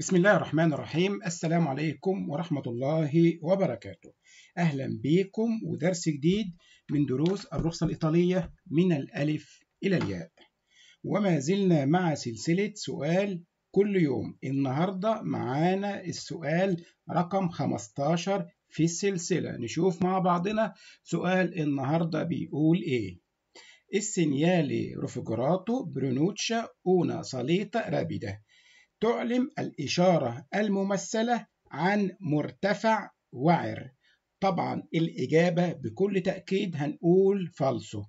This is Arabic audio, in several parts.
بسم الله الرحمن الرحيم السلام عليكم ورحمة الله وبركاته أهلا بكم ودرس جديد من دروس الرخصة الإيطالية من الألف إلى الياء وما زلنا مع سلسلة سؤال كل يوم النهاردة معانا السؤال رقم 15 في السلسلة نشوف مع بعضنا سؤال النهاردة بيقول إيه السينيالي رفجراتو برونوتشا أونا صليطة رابدة تعلم الإشارة الممثلة عن مرتفع وعر طبعا الإجابة بكل تأكيد هنقول فالسو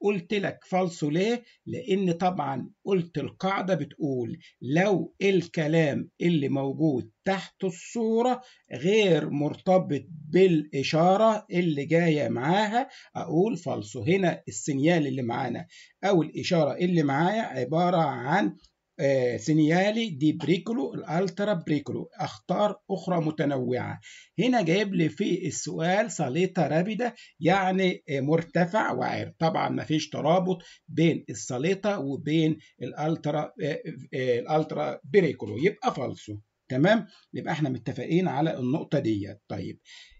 قلت لك فالسو ليه؟ لأن طبعا قلت القاعدة بتقول لو الكلام اللي موجود تحت الصورة غير مرتبط بالإشارة اللي جاية معاها أقول فالسو هنا السينيال اللي معانا أو الإشارة اللي معايا عبارة عن آه، سينيالي دي بريكولو الالترا بريكولو اخطار اخرى متنوعه هنا جايب لي في السؤال صليطه رابده يعني مرتفع وعر طبعا ما فيش ترابط بين الصليطه وبين الالترا آه، آه، الالترا بريكولو يبقى فالسو تمام يبقى احنا متفقين على النقطه ديت طيب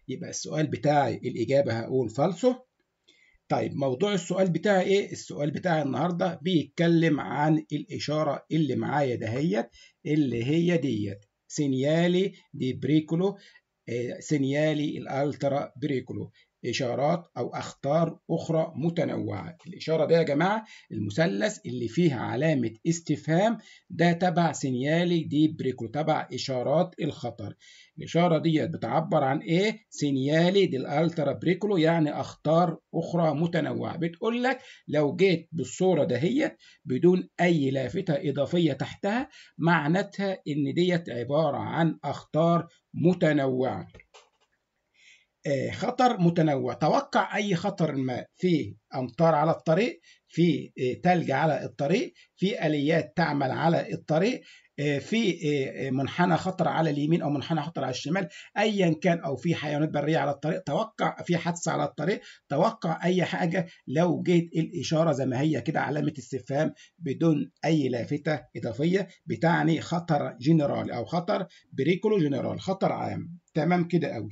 يبقى السؤال بتاعي الاجابه هقول فالسو طيب موضوع السؤال بتاعي ايه السؤال بتاعي النهارده بيتكلم عن الاشاره اللي معايا دهيت اللي هي ديت سينيالي دي بريكولو آه، سينيالي الالترا بريكولو إشارات أو أخطار أخرى متنوعة الإشارة دي يا جماعة المثلث اللي فيها علامة استفهام ده تبع سينيالي دي بريكو تبع إشارات الخطر الإشارة دي بتعبر عن إيه؟ سينيالي دي الألترا بريكولو يعني أخطار أخرى متنوعة بتقول لك لو جيت بالصورة دهيت بدون أي لافتة إضافية تحتها معناتها إن ديت عبارة عن أخطار متنوعة آه، خطر متنوع توقع أي خطر ما في أمطار على الطريق في آه، تلج على الطريق في آليات تعمل على الطريق آه، في منحنى خطر على اليمين او منحنى خطر على الشمال ايا كان او في حيوانات بريه على الطريق توقع في حادثه على الطريق توقع اي حاجه لو جيت الاشاره زي ما هي كده علامه استفهام بدون اي لافته اضافيه بتعني خطر جنرال او خطر بريكولو جنرال خطر عام تمام كده اوي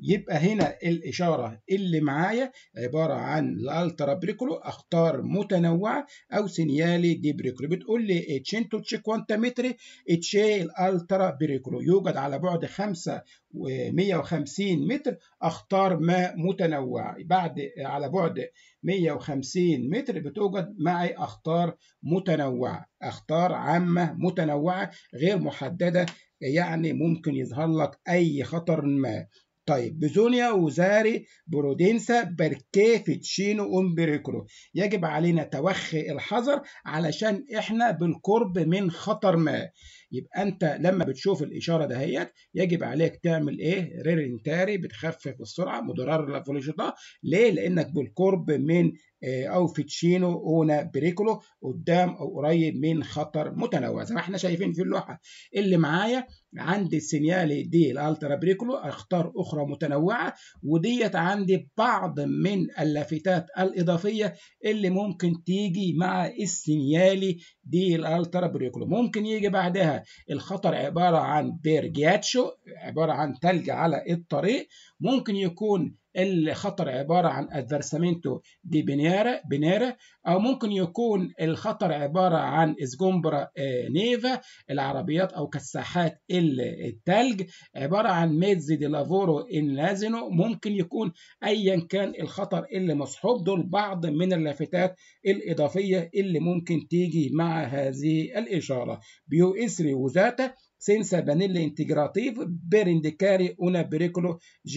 يبقى هنا الإشارة اللي معايا عبارة عن الالترا بريكولو أخطار متنوعة أو سينيالي دي بريكولو بتقول لي تشينتو تشي كوانتا متري تشي إيه الالترا بريكولو يوجد على بعد 550 150 متر أخطار ما متنوعة بعد على بعد 150 متر بتوجد معي أخطار متنوعة أخطار عامة متنوعة غير محددة يعني ممكن يظهر لك أي خطر ما طيب بيزونيا وزاري برودينسا بيركيه فيتشينو امبريكرو يجب علينا توخي الحذر علشان احنا بالقرب من خطر ما يبقى انت لما بتشوف الاشاره دهيت يجب عليك تعمل ايه ريرنتاري بتخفف السرعه مدرر لافولوجيتا ليه لانك بالقرب من آه، او فيتشينو اونا بريكولو قدام او قريب من خطر متنوع زي ما احنا شايفين في اللوحه اللي معايا عندي السينيالي دي الالترا بريكولو اختار اخرى متنوعه وديت عندي بعض من اللافتات الاضافيه اللي ممكن تيجي مع السينيالي دي الالترا بريكولو ممكن يجي بعدها الخطر عباره عن بيرجاتشو عباره عن تلج على الطريق ممكن يكون الخطر عبارة عن ادفرسامينتو دي بنيرا بنيرا أو ممكن يكون الخطر عبارة عن اسجمبرا آه، نيفا العربيات أو كساحات التلج عبارة عن ميتزي دي لافورو انلازينو ممكن يكون أيا كان الخطر اللي مصحوب دول بعض من اللافتات الإضافية اللي ممكن تيجي مع هذه الإشارة بيو إسري وزاتا سينسا بانيلي انتجراتيف بيرنديكاري اونا بريكولو pericolo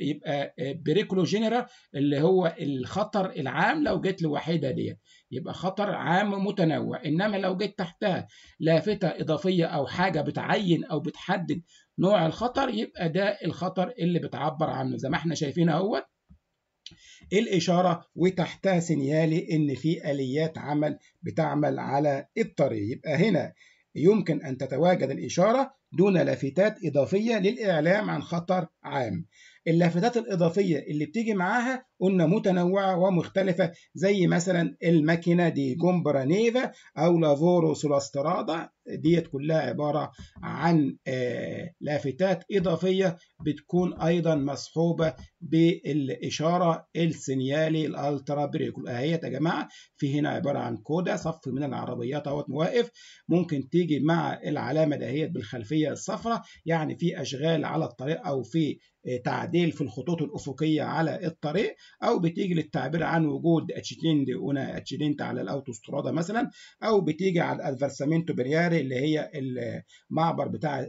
يبقى آه، بريكولو جنرال اللي هو الخطر العام لو جيت لوحده ديت يبقى خطر عام متنوع انما لو جيت تحتها لافته اضافيه او حاجه بتعين او بتحدد نوع الخطر يبقى ده الخطر اللي بتعبر عنه زي ما احنا شايفين اهوت الإشارة وتحتها سنيالي إن في آليات عمل بتعمل على الطريق يبقى هنا يمكن أن تتواجد الإشارة دون لافتات إضافية للإعلام عن خطر عام اللافتات الاضافيه اللي بتيجي معاها قلنا متنوعه ومختلفه زي مثلا الماكينه دي جومبرا نيفا او لافورو سولاسترادا ديت كلها عباره عن آه، لافتات اضافيه بتكون ايضا مصحوبه بالاشاره السينيالي الالترا بريكول اهيت آه، يا جماعه في هنا عباره عن كودا صف من العربيات اهوت واقف ممكن تيجي مع العلامه دهيت بالخلفيه الصفراء يعني في اشغال على الطريق او في آه، تعديل في الخطوط الأفقية على الطريق أو بتيجي للتعبير عن وجود اتشيتيند هنا اتشيتيند على الأوتوسترادا مثلا أو بتيجي على الأدفرسامينتو برياري اللي هي المعبر بتاع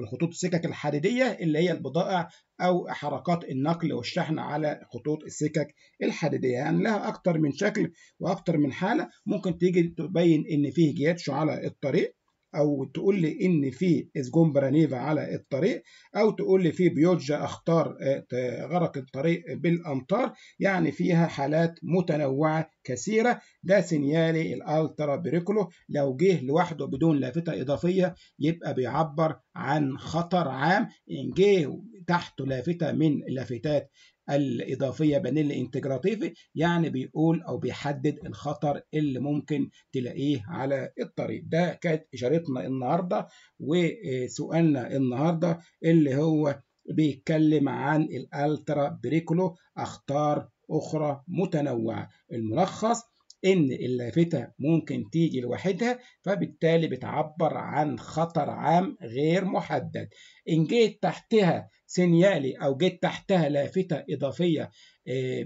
الخطوط السكك الحديدية اللي هي البضائع أو حركات النقل والشحن على خطوط السكك الحديدية يعني لها أكتر من شكل وأكتر من حالة ممكن تيجي تبين إن فيه جياتشو على الطريق او تقول لي ان في اسجون برانيفا على الطريق او تقول لي في بيوجا اخطار آه، غرق الطريق بالامطار يعني فيها حالات متنوعه كثيره ده سينيالي الالترا بريكولو لو جه لوحده بدون لافته اضافيه يبقى بيعبر عن خطر عام ان جه تحته لافته من لافتات الإضافية بانيل انتجراتيفي يعني بيقول أو بيحدد الخطر اللي ممكن تلاقيه على الطريق ده كانت إشارتنا النهاردة وسؤالنا النهاردة اللي هو بيتكلم عن الالترا بريكولو أخطار أخرى متنوعة الملخص إن اللافتة ممكن تيجي لوحدها فبالتالي بتعبر عن خطر عام غير محدد إن جيت تحتها سينيالي أو جيت تحتها لافتة إضافية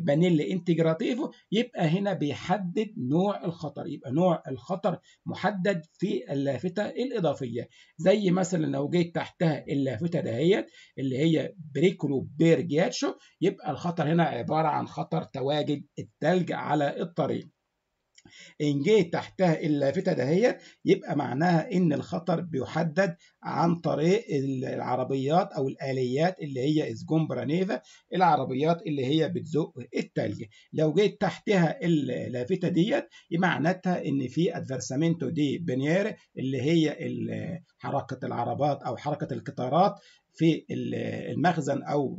بانيل آه، انتجراتيفو يبقى هنا بيحدد نوع الخطر يبقى نوع الخطر محدد في اللافتة الإضافية زي مثلا لو جيت تحتها اللافتة دهيت اللي هي بريكلو بيرجياتشو يبقى الخطر هنا عبارة عن خطر تواجد التلج على الطريق إن جه تحتها اللافتة دهيت يبقى معناها إن الخطر بيحدد عن طريق العربيات أو الآليات اللي هي اسجومبرانيفا العربيات اللي هي بتزق التلج لو جيت تحتها اللافتة ديت معناتها إن في ادفرسامينتو دي بنيير اللي هي حركة العربات أو حركة القطارات في المخزن او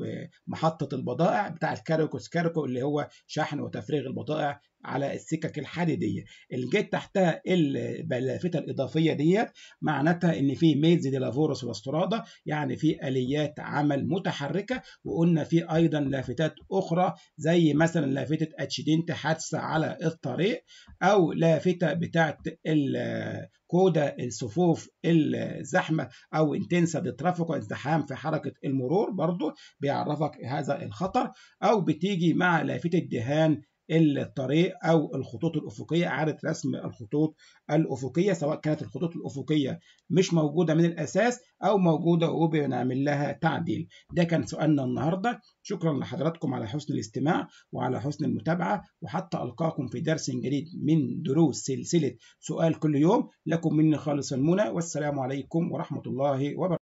محطه البضائع بتاع الكاروكوس كاروكو اللي هو شحن وتفريغ البضائع على السكك الحديديه اللي جت تحتها اللافته الاضافيه ديت معناتها ان في ميز دي لافورس واسترادا يعني في اليات عمل متحركه وقلنا في ايضا لافتات اخرى زي مثلا لافته اتشدنت حادثه على الطريق او لافته بتاعه كودا الصفوف الزحمه او انتنسا دي ترافيكو ازدحام في حركه المرور برضو بيعرفك هذا الخطر او بتيجي مع لافته دهان الطريق أو الخطوط الأفقية إعادة رسم الخطوط الأفقية سواء كانت الخطوط الأفقية مش موجودة من الأساس أو موجودة وبنعمل لها تعديل ده كان سؤالنا النهاردة شكرا لحضراتكم على حسن الاستماع وعلى حسن المتابعة وحتى ألقاكم في درس جديد من دروس سلسلة سؤال كل يوم لكم مني خالص المنى والسلام عليكم ورحمة الله وبركاته